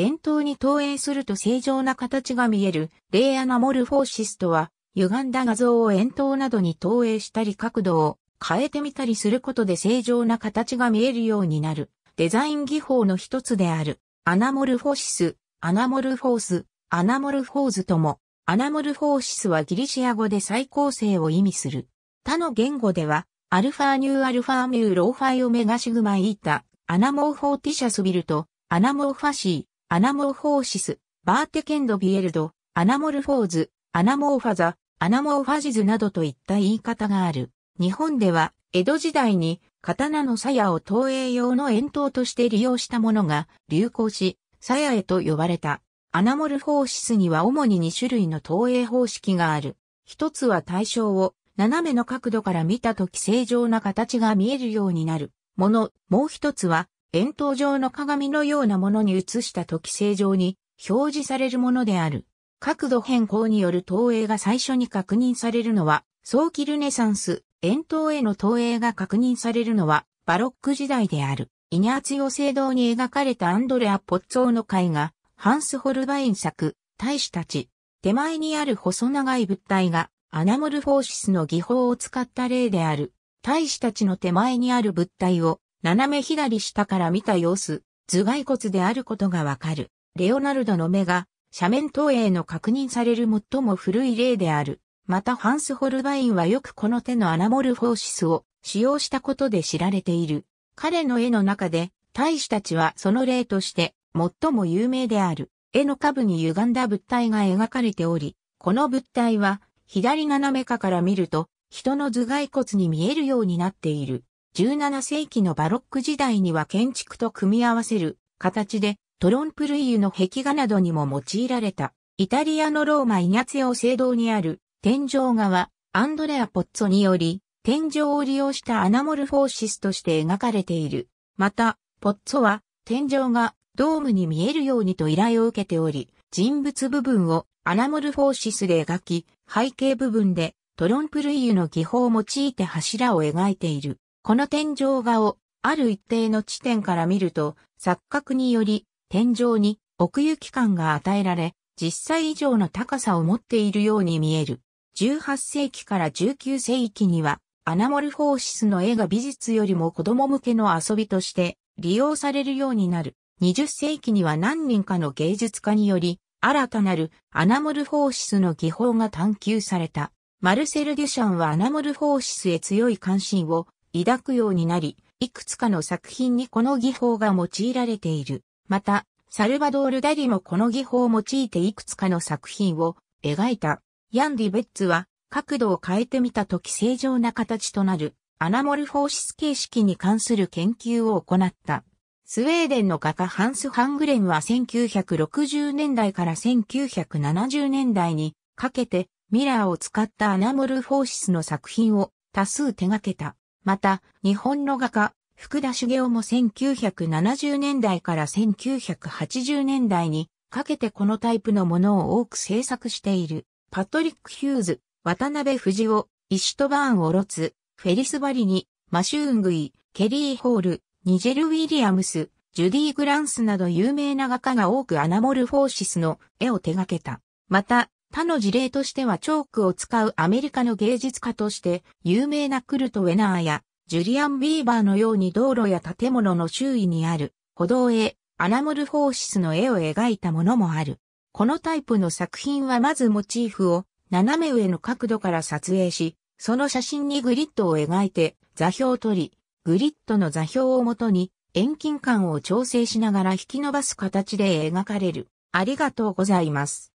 円筒に投影すると正常な形が見える、レイアナモルフォーシスとは、歪んだ画像を円筒などに投影したり角度を変えてみたりすることで正常な形が見えるようになる、デザイン技法の一つである、アナモルフォーシス、アナモルフォース、アナモルフォーズとも、アナモルフォーシスはギリシア語で再構成を意味する。他の言語では、アルファニューアルファミューローファイオメガシグマイータ、アナモーフォーティシャスビルと、アナモーファシー、アナモーフォーシス、バーテケンドビエルド、アナモルフォーズ、アナモーファザ、アナモーファジズなどといった言い方がある。日本では、江戸時代に刀の鞘を投影用の円筒として利用したものが流行し、鞘へと呼ばれた。アナモルフォーシスには主に2種類の投影方式がある。一つは対象を斜めの角度から見たとき正常な形が見えるようになるもの。もう一つは円筒状の鏡のようなものに映した時正常に表示されるものである。角度変更による投影が最初に確認されるのは、早期ルネサンス、円筒への投影が確認されるのは、バロック時代である。イニャーツヨ聖堂に描かれたアンドレア・ポッツォの絵画、ハンス・ホルバイン作、大使たち。手前にある細長い物体が、アナモルフォーシスの技法を使った例である。大使たちの手前にある物体を、斜め左下から見た様子、頭蓋骨であることがわかる。レオナルドの目が斜面投影の確認される最も古い例である。またハンス・ホルバインはよくこの手のアナモルフォーシスを使用したことで知られている。彼の絵の中で、大使たちはその例として最も有名である。絵の下部に歪んだ物体が描かれており、この物体は左斜め下から見ると人の頭蓋骨に見えるようになっている。17世紀のバロック時代には建築と組み合わせる形でトロンプルイユの壁画などにも用いられた。イタリアのローマイニャツェオ聖堂にある天井画はアンドレア・ポッツォにより天井を利用したアナモルフォーシスとして描かれている。また、ポッツォは天井がドームに見えるようにと依頼を受けており、人物部分をアナモルフォーシスで描き、背景部分でトロンプルイユの技法を用いて柱を描いている。この天井画を、ある一定の地点から見ると、錯覚により、天井に奥行き感が与えられ、実際以上の高さを持っているように見える。18世紀から19世紀には、アナモルフォーシスの絵が美術よりも子供向けの遊びとして利用されるようになる。20世紀には何人かの芸術家により、新たなるアナモルフォーシスの技法が探求された。マルセル・デュシャンはアナモルフォーシスへ強い関心を抱くようになり、いくつかの作品にこの技法が用いられている。また、サルバドール・ダリもこの技法を用いていくつかの作品を描いた。ヤンディ・ベッツは角度を変えてみたとき正常な形となるアナモルフォーシス形式に関する研究を行った。スウェーデンの画家ハンス・ハングレンは1960年代から1970年代にかけてミラーを使ったアナモルフォーシスの作品を多数手掛けた。また、日本の画家、福田茂雄も1970年代から1980年代にかけてこのタイプのものを多く制作している。パトリック・ヒューズ、渡辺藤夫、ュトバーン・オロツ、フェリス・バリニ、マシューングイ、ケリー・ホール、ニジェル・ウィリアムス、ジュディ・グランスなど有名な画家が多くアナモルフォーシスの絵を手掛けた。また、他の事例としてはチョークを使うアメリカの芸術家として有名なクルト・ウェナーやジュリアン・ビーバーのように道路や建物の周囲にある歩道へアナモルフォーシスの絵を描いたものもある。このタイプの作品はまずモチーフを斜め上の角度から撮影し、その写真にグリッドを描いて座標を取り、グリッドの座標をもとに遠近感を調整しながら引き伸ばす形で描かれる。ありがとうございます。